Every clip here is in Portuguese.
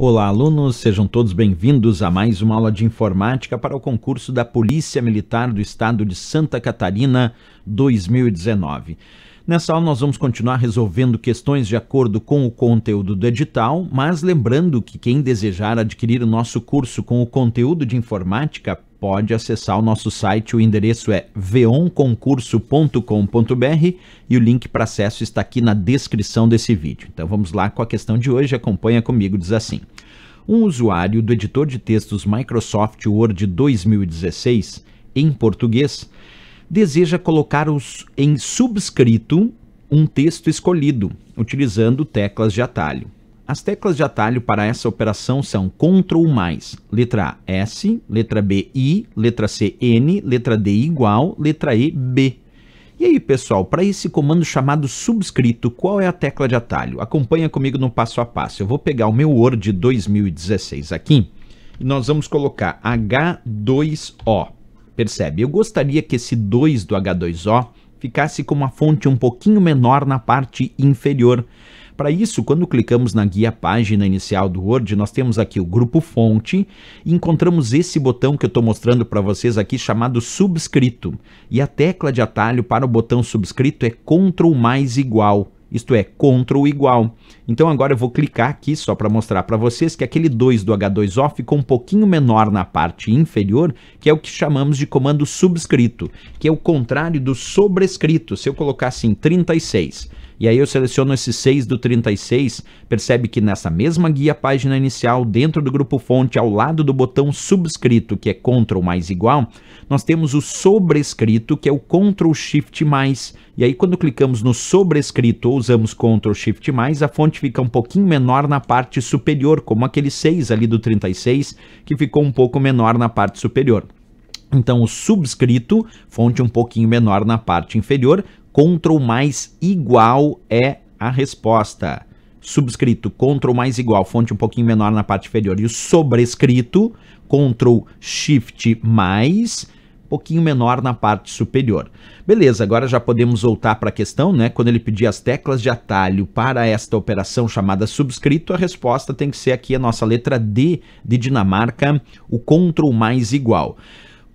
Olá, alunos, sejam todos bem-vindos a mais uma aula de informática para o concurso da Polícia Militar do Estado de Santa Catarina 2019. Nessa aula nós vamos continuar resolvendo questões de acordo com o conteúdo do edital, mas lembrando que quem desejar adquirir o nosso curso com o conteúdo de informática pode acessar o nosso site. O endereço é veonconcurso.com.br e o link para acesso está aqui na descrição desse vídeo. Então vamos lá com a questão de hoje. Acompanha comigo, diz assim. Um usuário do editor de textos Microsoft Word 2016, em português, deseja colocar os, em subscrito um texto escolhido, utilizando teclas de atalho. As teclas de atalho para essa operação são Ctrl mais, letra A, S, letra B, I, letra C, N, letra D, igual, letra E, B. E aí, pessoal, para esse comando chamado subscrito, qual é a tecla de atalho? Acompanha comigo no passo a passo. Eu vou pegar o meu Word 2016 aqui e nós vamos colocar H2O. Percebe? Eu gostaria que esse 2 do H2O ficasse com uma fonte um pouquinho menor na parte inferior. Para isso, quando clicamos na guia página inicial do Word, nós temos aqui o grupo fonte e encontramos esse botão que eu estou mostrando para vocês aqui chamado subscrito. E a tecla de atalho para o botão subscrito é Ctrl mais igual isto é, Ctrl igual. Então agora eu vou clicar aqui só para mostrar para vocês que aquele 2 do H2O ficou um pouquinho menor na parte inferior, que é o que chamamos de comando subscrito, que é o contrário do sobrescrito, se eu colocar assim 36. E aí eu seleciono esses seis do 36, percebe que nessa mesma guia página inicial, dentro do grupo fonte, ao lado do botão subscrito, que é Ctrl mais igual, nós temos o sobrescrito, que é o Ctrl Shift mais. E aí quando clicamos no sobrescrito ou usamos Ctrl Shift mais, a fonte fica um pouquinho menor na parte superior, como aquele 6 ali do 36, que ficou um pouco menor na parte superior. Então, o subscrito, fonte um pouquinho menor na parte inferior, Ctrl mais igual é a resposta. Subscrito Ctrl mais igual, fonte um pouquinho menor na parte inferior. E o sobrescrito Ctrl Shift mais, pouquinho menor na parte superior. Beleza, agora já podemos voltar para a questão, né? Quando ele pedir as teclas de atalho para esta operação chamada subscrito, a resposta tem que ser aqui a nossa letra D de Dinamarca, o Ctrl mais igual.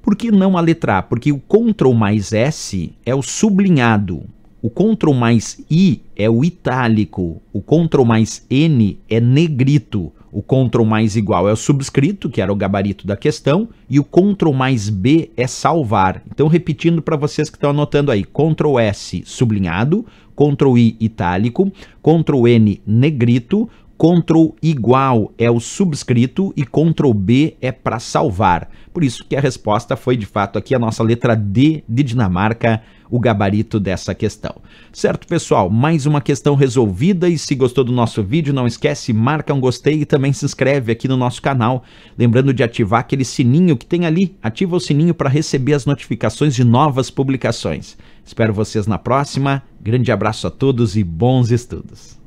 Por que não a letra A? Porque o Ctrl mais S é o sublinhado, o Ctrl mais I é o itálico, o Ctrl mais N é negrito, o Ctrl mais igual é o subscrito, que era o gabarito da questão, e o Ctrl mais B é salvar. Então, repetindo para vocês que estão anotando aí, Ctrl S sublinhado, Ctrl I itálico, Ctrl N negrito, Ctrl igual é o subscrito e Ctrl B é para salvar. Por isso que a resposta foi de fato aqui a nossa letra D de Dinamarca, o gabarito dessa questão. Certo, pessoal? Mais uma questão resolvida e se gostou do nosso vídeo, não esquece, marca um gostei e também se inscreve aqui no nosso canal. Lembrando de ativar aquele sininho que tem ali, ativa o sininho para receber as notificações de novas publicações. Espero vocês na próxima. Grande abraço a todos e bons estudos.